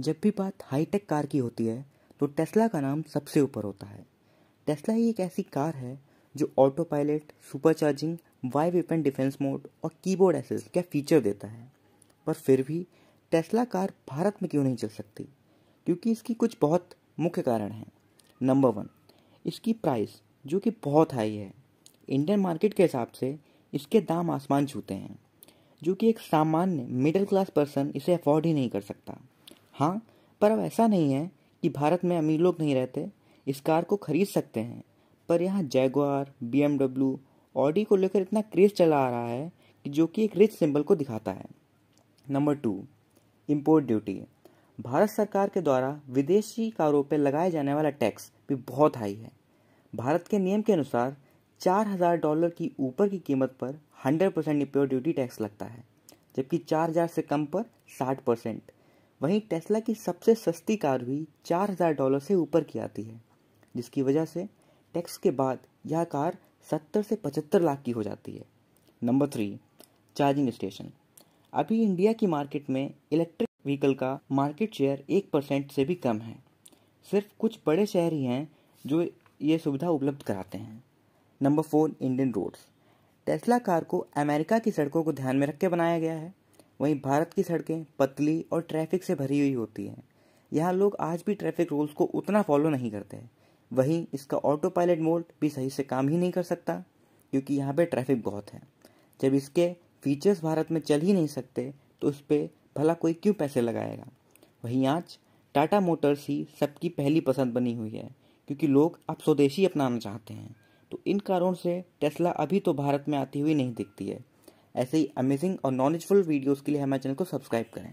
जब भी बात हाईटेक कार की होती है तो टेस्ला का नाम सबसे ऊपर होता है टेस्ला ही एक ऐसी कार है जो autopilot supercharging bioweapon defence mode और कीबोर्ड एसेस का फीचर देता है पर फिर भी टेस्ला कार भारत में क्यों नहीं चल सकती क्योंकि इसकी कुछ बहुत मुख्य कारण हैं नंबर वन इसकी प्राइस जो कि बहुत हाई है इंडियन मार्केट के हिसाब से इसके दाम आसमान छूते हैं जो कि एक सामान्य मिडिल क्लास पर्सन इसे अफोर्ड ही नहीं कर सकता हाँ पर अब ऐसा नहीं है कि भारत में अमीर लोग नहीं रहते इस कार को खरीद सकते हैं पर यहाँ जैगवार बी एम ऑडी को लेकर इतना क्रेज चला आ रहा है कि जो कि एक रिच सिंबल को दिखाता है नंबर टू इम्पोर्ट ड्यूटी भारत सरकार के द्वारा विदेशी कारों पर लगाया जाने वाला टैक्स भी बहुत हाई है भारत के नियम के अनुसार चार हज़ार डॉलर की ऊपर की कीमत पर hundred percent import duty tax लगता है जबकि चार हज़ार से कम पर साठ परसेंट वहीं टेस्ला की सबसे सस्ती कार भी 4000 डॉलर से ऊपर की आती है जिसकी वजह से टैक्स के बाद यह कार 70 से 75 लाख की हो जाती है नंबर थ्री चार्जिंग स्टेशन अभी इंडिया की मार्केट में इलेक्ट्रिक व्हीकल का मार्केट शेयर एक परसेंट से भी कम है सिर्फ कुछ बड़े शहर ही हैं जो ये सुविधा उपलब्ध कराते हैं number four Indian roads Tesla car को अमेरिका की सड़कों को ध्यान में रख के बनाया गया है वहीं भारत की सड़कें पतली और ट्रैफिक से भरी हुई होती हैं यहाँ लोग आज भी ट्रैफिक रूल्स को उतना फॉलो नहीं करते वहीं इसका ऑटो पायलट मोड भी सही से काम ही नहीं कर सकता क्योंकि यहाँ पर ट्रैफिक बहुत है जब इसके फीचर्स भारत में चल ही नहीं सकते तो उस पर भला कोई क्यों पैसे लगाएगा वहीं आज टाटा मोटर्स ही सबकी पहली पसंद बनी हुई है क्योंकि लोग अब स्वदेशी अपनाना चाहते हैं तो इन कारणों से टेस्ला अभी तो भारत में आती हुई नहीं दिखती है ऐसे ही अमेजिंग और नॉलेजफुल वीडियोस के लिए हमारे चैनल को सब्सक्राइब करें